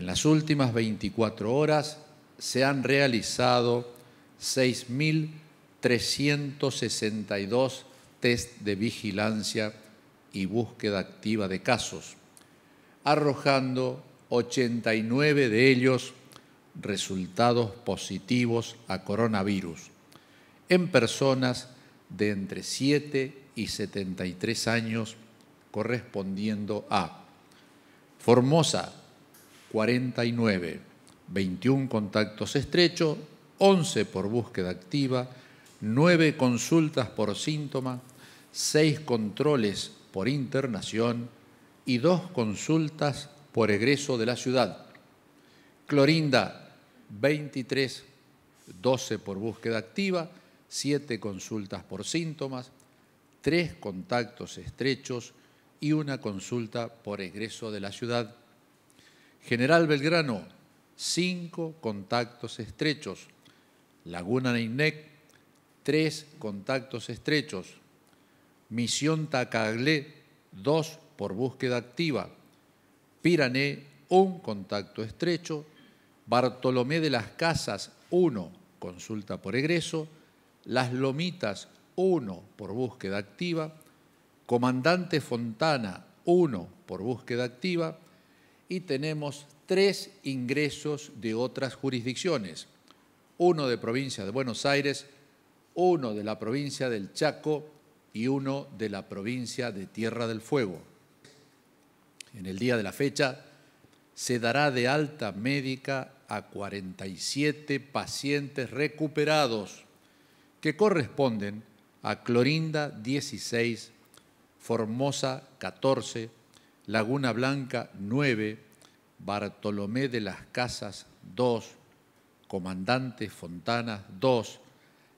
En las últimas 24 horas se han realizado 6.362 test de vigilancia y búsqueda activa de casos, arrojando 89 de ellos resultados positivos a coronavirus en personas de entre 7 y 73 años correspondiendo a Formosa 49, 21 contactos estrechos, 11 por búsqueda activa, 9 consultas por síntoma, 6 controles por internación y 2 consultas por egreso de la ciudad. Clorinda, 23, 12 por búsqueda activa, 7 consultas por síntomas, 3 contactos estrechos y una consulta por egreso de la ciudad General Belgrano, cinco contactos estrechos. Laguna Neinec, tres contactos estrechos. Misión Tacaglé, dos por búsqueda activa. Pirané, un contacto estrecho. Bartolomé de las Casas, uno, consulta por egreso. Las Lomitas, uno por búsqueda activa. Comandante Fontana, uno por búsqueda activa y tenemos tres ingresos de otras jurisdicciones, uno de provincia de Buenos Aires, uno de la provincia del Chaco y uno de la provincia de Tierra del Fuego. En el día de la fecha se dará de alta médica a 47 pacientes recuperados que corresponden a Clorinda 16, Formosa 14, Laguna Blanca 9, Bartolomé de las Casas 2, Comandante Fontana 2,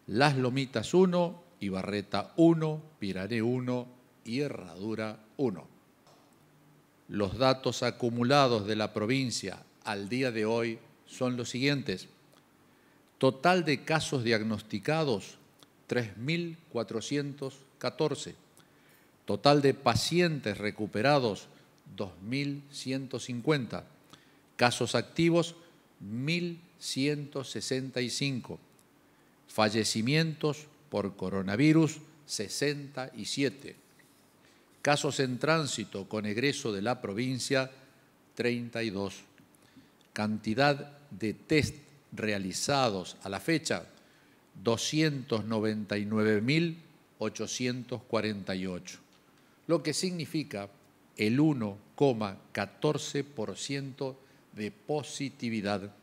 Las Lomitas 1, Ibarreta 1, Pirané 1 y Herradura 1. Los datos acumulados de la provincia al día de hoy son los siguientes. Total de casos diagnosticados 3.414. Total de pacientes recuperados 2.150. Casos activos, 1.165. Fallecimientos por coronavirus, 67. Casos en tránsito con egreso de la provincia, 32. Cantidad de test realizados a la fecha, 299.848. Lo que significa el 1,14% de positividad